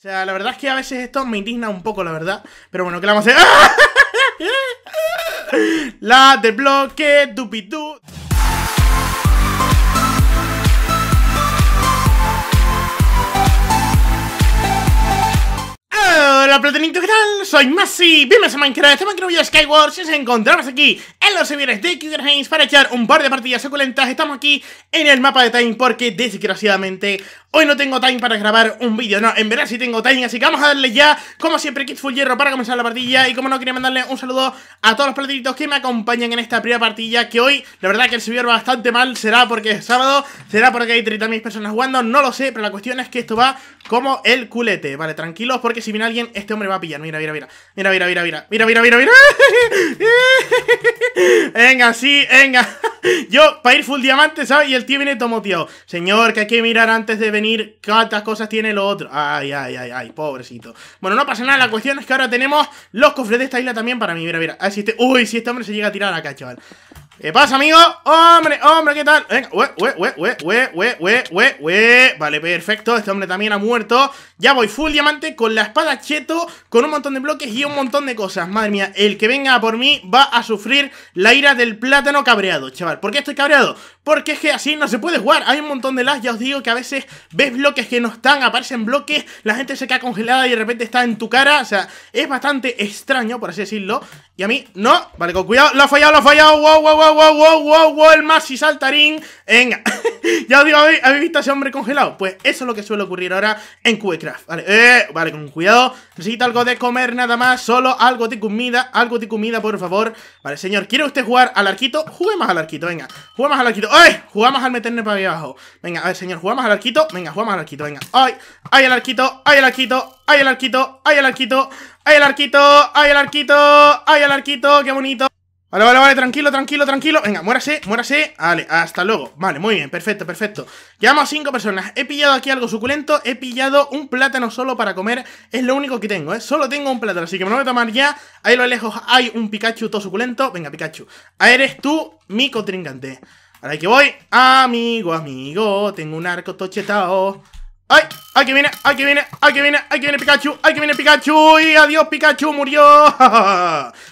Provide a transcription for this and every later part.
O sea, la verdad es que a veces esto me indigna un poco, la verdad. Pero bueno, que la vamos a hacer? la de bloque, dupitú. Hola platinito, ¿qué tal? Soy Masi, bienvenidos a Minecraft, este Minecraft video de Skyward Si nos encontramos aquí en los servidores de Killer para echar un par de partidas suculentas Estamos aquí en el mapa de Time porque desgraciadamente Hoy no tengo time para grabar un vídeo, no, en verdad sí tengo time, así que vamos a darle ya, como siempre, Kit Full Hierro para comenzar la partilla Y como no, quería mandarle un saludo a todos los platitos que me acompañan en esta primera partilla Que hoy, la verdad que el subir bastante mal, será porque es sábado, será porque hay 30.000 personas jugando, no lo sé Pero la cuestión es que esto va como el culete, vale, tranquilos, porque si viene alguien, este hombre va a pillar Mira, mira, mira, mira, mira, mira, mira, mira, mira, mira, mira venga, sí, venga. Yo, para ir full diamante, ¿sabes? Y el tío viene tomoteado. Señor, que hay que mirar antes de venir cuántas cosas tiene lo otro. Ay, ay, ay, ay, pobrecito. Bueno, no pasa nada. La cuestión es que ahora tenemos los cofres de esta isla también para mí. Mira, mira. Este, uy, si este hombre se llega a tirar acá, chaval. ¿Qué pasa, amigo? ¡Hombre, hombre, qué tal! Venga, Vale, perfecto, este hombre también ha muerto Ya voy full diamante con la espada cheto Con un montón de bloques y un montón de cosas Madre mía, el que venga por mí va a sufrir la ira del plátano cabreado, chaval ¿Por qué estoy cabreado? Porque es que así no se puede jugar Hay un montón de las, ya os digo que a veces ves bloques que no están Aparecen bloques, la gente se queda congelada y de repente está en tu cara O sea, es bastante extraño, por así decirlo Y a mí, no, vale, con cuidado, lo ha fallado, lo ha fallado, wow, wow, wow wow, wow, wow, wow, el Maxi Saltarín. Venga, ya os digo, ¿habéis, visto a ese hombre congelado? Pues eso es lo que suele ocurrir ahora en Cubecraft. Vale, eh, vale, con cuidado. Necesito algo de comer nada más, solo algo de comida, algo de comida, por favor. Vale, señor, ¿quiere usted jugar al arquito? Juguemos al arquito, venga. Juguemos al arquito. ¡Ay! Jugamos al meterme para abajo. Venga, a ver, señor, jugamos al arquito. Venga, jugamos al arquito, venga. ¡Ay! ¡Ay, el arquito! ¡Ay, el arquito! ¡Ay, el arquito! ¡Ay, el arquito! ¡Ay, el arquito! ¡Ay, el arquito! ¡Ay, el arquito! ¡Qué bonito! Vale, vale, vale, tranquilo, tranquilo, tranquilo Venga, muérase, muérase, vale, hasta luego Vale, muy bien, perfecto, perfecto Llevamos a cinco personas, he pillado aquí algo suculento He pillado un plátano solo para comer Es lo único que tengo, ¿eh? Solo tengo un plátano Así que me lo voy a tomar ya, ahí lo lejos Hay un Pikachu todo suculento, venga Pikachu Ahí eres tú, mi contrincante Ahora que voy, amigo, amigo Tengo un arco tochetao ¡Ay! ¡Aquí viene! ¡Aquí viene! ¡Aquí viene! ¡Aquí viene Pikachu! ¡Aquí viene Pikachu! ¡Y adiós Pikachu! ¡Murió!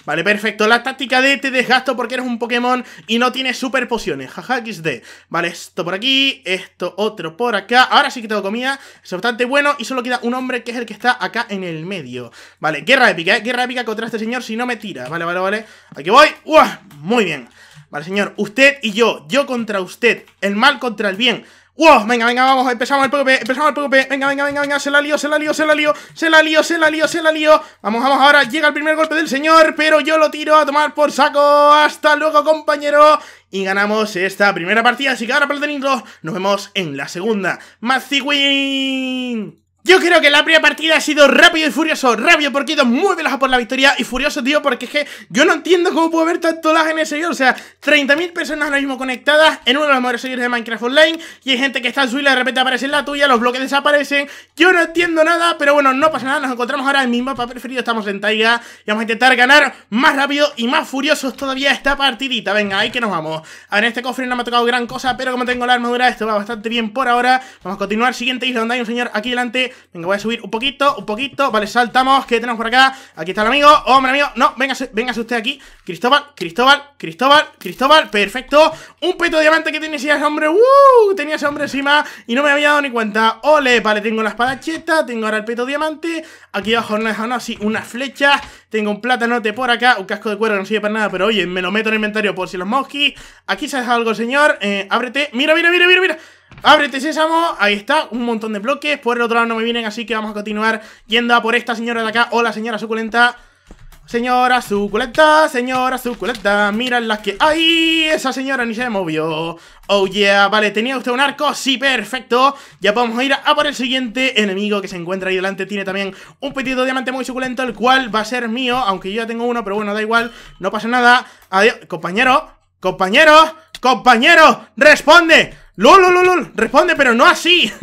vale, perfecto. La táctica de te desgasto porque eres un Pokémon y no tienes super pociones. Jaja, XD. Vale, esto por aquí. Esto otro por acá. Ahora sí que tengo comida. Es bastante bueno y solo queda un hombre que es el que está acá en el medio. Vale, guerra épica, ¿eh? Guerra épica contra este señor si no me tira. Vale, vale, vale. Aquí voy. ¡Uah! Muy bien. Vale, señor. Usted y yo. Yo contra usted. El mal contra el bien. ¡Wow! Venga, venga, vamos, empezamos el PvP, empezamos el PvP Venga, venga, venga, venga, se la lío, se la lío, se la lío Se la lío, se la lío, se la lío Vamos, vamos, ahora llega el primer golpe del señor Pero yo lo tiro a tomar por saco Hasta luego, compañero y ganamos esta primera partida, así que ahora, dos, nos vemos en la segunda. ¡Mazziwin! Yo creo que la primera partida ha sido rápido y furioso. Rápido porque he ido muy veloz por la victoria y furioso, tío, porque es que yo no entiendo cómo puedo ver tanto lag en el servidor. O sea, 30.000 personas ahora mismo conectadas en uno de los mejores servidores de Minecraft Online y hay gente que está en su y de repente aparece en la tuya, los bloques desaparecen. Yo no entiendo nada, pero bueno, no pasa nada. Nos encontramos ahora en mi mapa preferido, estamos en Taiga y vamos a intentar ganar más rápido y más furiosos todavía esta partidita. Venga, ahí que nos vamos. A ver, en este cofre no me ha tocado gran cosa, pero como tengo la armadura, esto va bastante bien por ahora. Vamos a continuar. Siguiente isla donde hay un señor aquí delante Venga, voy a subir un poquito, un poquito Vale, saltamos, ¿qué tenemos por acá? Aquí está el amigo, hombre amigo, no, venga, venga, usted aquí Cristóbal, Cristóbal, Cristóbal, Cristóbal Perfecto, un peto de diamante que tiene ese hombre ¡Uh! Tenía ese hombre encima y no me había dado ni cuenta Ole, vale, tengo la espada cheta, tengo ahora el peto de diamante Aquí abajo no es nada, así, unas flechas Tengo un platanote por acá, un casco de cuero que no sirve para nada Pero oye, me lo meto en el inventario por si los mosquis Aquí se ha dejado algo, señor eh, Ábrete, mira, mira, mira, mira, mira Ábrete sésamo, ahí está, un montón de bloques Por el otro lado no me vienen, así que vamos a continuar Yendo a por esta señora de acá, hola señora suculenta Señora suculenta, señora suculenta Miran las que... ¡Ay! Esa señora ni se movió Oh yeah, vale, ¿tenía usted un arco? Sí, perfecto Ya podemos ir a por el siguiente enemigo que se encuentra ahí delante Tiene también un petito diamante muy suculento El cual va a ser mío, aunque yo ya tengo uno Pero bueno, da igual, no pasa nada Adiós, compañero, compañero, compañero Responde, LOL, LOL, LOL, responde, pero no así.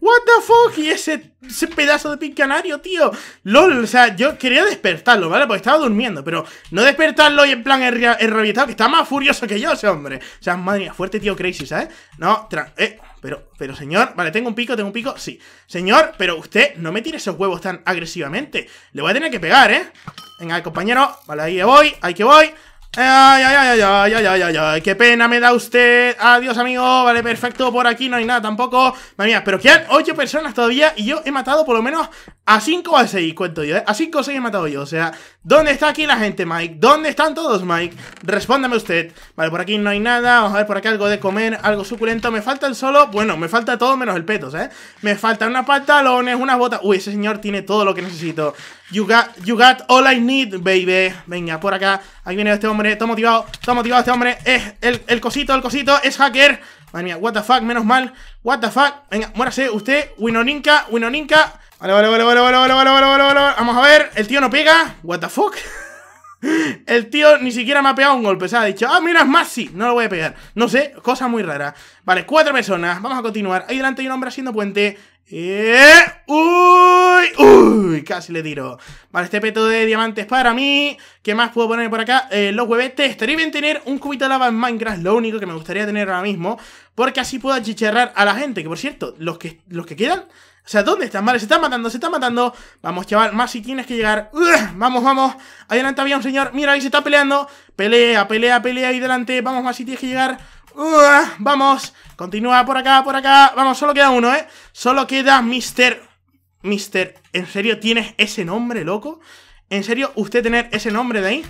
what the fuck. Y ese, ese pedazo de pin tío. LOL, o sea, yo quería despertarlo, ¿vale? Porque estaba durmiendo, pero no despertarlo y en plan enrabietado, que está más furioso que yo ese hombre. O sea, madre mía, fuerte tío crazy, ¿sabes? No, eh, pero, pero señor, vale, tengo un pico, tengo un pico, sí. Señor, pero usted no me tire esos huevos tan agresivamente. Le voy a tener que pegar, ¿eh? Venga, compañero, vale, ahí voy, ahí que voy. Ay, ay, ay, ay, ay, ay, ay, ay, ay, qué pena me da usted. Adiós, amigo. Vale, perfecto. Por aquí no hay nada tampoco. Madre mía, pero quedan ocho personas todavía y yo he matado por lo menos a cinco o a seis, cuento yo, ¿eh? A cinco o seis he matado yo. O sea, ¿dónde está aquí la gente, Mike? ¿Dónde están todos, Mike? Respóndame usted. Vale, por aquí no hay nada. Vamos a ver por aquí algo de comer, algo suculento. Me falta el solo. Bueno, me falta todo menos el petos, ¿eh? Me faltan unos pantalones, unas botas. Uy, ese señor tiene todo lo que necesito. You got, you got all I need, baby. Venga, por acá. Aquí viene este hombre. Está motivado. Está motivado este hombre. Es el, cosito, el cosito. Es hacker. Madre mía, what the fuck, menos mal. What the fuck. Venga, muérase usted. Winoninka, Winoninka. Vale, vale, vale, vale, vale, vale, vale, vale, Vamos a ver. El tío no pega. What the fuck. El tío ni siquiera me ha pegado un golpe, se ha dicho, ah, mira, es si no lo voy a pegar. No sé, cosa muy rara. Vale, cuatro personas, vamos a continuar. Ahí delante hay un hombre haciendo puente. Eh, uy, uy, casi le tiro. Vale, este peto de diamantes para mí. ¿Qué más puedo poner por acá? Eh, los huevetes. Estaría bien tener un cubito de lava en Minecraft. Lo único que me gustaría tener ahora mismo. Porque así puedo achicharrar a la gente. Que por cierto, los que, los que quedan. O sea, ¿dónde están? Vale, se están matando, se están matando. Vamos, chaval, más si tienes que llegar. vamos, vamos. Adelante había un señor. Mira, ahí se está peleando. Pelea, pelea, pelea ahí delante. Vamos, más si tienes que llegar vamos, continúa por acá, por acá. Vamos, solo queda uno, ¿eh? Solo queda Mr. Mister, ¿en serio tienes ese nombre, loco? ¿En serio usted tener ese nombre de ahí?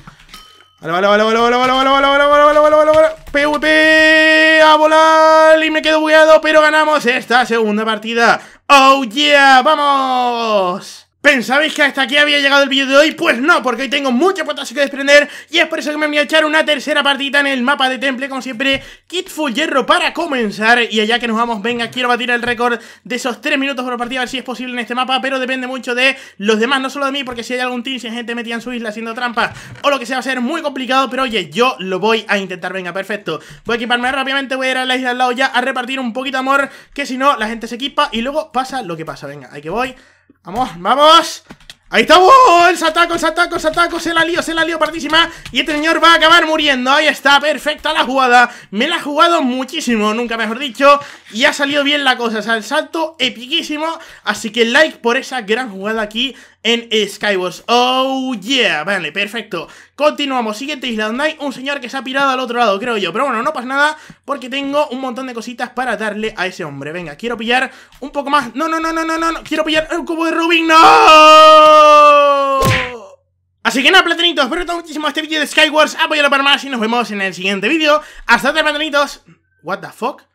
Vale, vale, vale, vale, vale, vale, vale, vale, vale, vale, vale, vale, vale, PvP a volar y me quedo bugueado, pero ganamos esta segunda partida. ¡Oh, yeah! ¡Vamos! ¿Pensabais que hasta aquí había llegado el vídeo de hoy? Pues no, porque hoy tengo mucho potasio que desprender y es por eso que me voy a echar una tercera partita en el mapa de Temple, como siempre, Kit Full Hierro para comenzar y allá que nos vamos, venga, quiero batir el récord de esos tres minutos por partida, a ver si es posible en este mapa, pero depende mucho de los demás, no solo de mí, porque si hay algún team, si hay gente metida en su isla haciendo trampas o lo que sea, va a ser muy complicado, pero oye, yo lo voy a intentar, venga, perfecto. Voy a equiparme rápidamente, voy a ir a la isla al lado ya a repartir un poquito amor, que si no, la gente se equipa y luego pasa lo que pasa, venga, ahí que voy... Vamos, vamos Ahí está, oh, el sataco, el sataco, el sataco Se la lío, se la lío partísima Y este señor va a acabar muriendo, ahí está, perfecta la jugada Me la ha jugado muchísimo Nunca mejor dicho, y ha salido bien la cosa O sea, el salto epiquísimo Así que like por esa gran jugada aquí en Skywars Oh, yeah. Vale, perfecto. Continuamos. Siguiente isla donde hay un señor que se ha pirado al otro lado, creo yo. Pero bueno, no pasa nada porque tengo un montón de cositas para darle a ese hombre. Venga, quiero pillar un poco más. No, no, no, no, no, no. Quiero pillar el cubo de Rubik. ¡No! Así que nada, platanitos, espero que muchísimo este vídeo de Skywars, Apoyalo para más y nos vemos en el siguiente vídeo. Hasta otra, platanitos. What the fuck?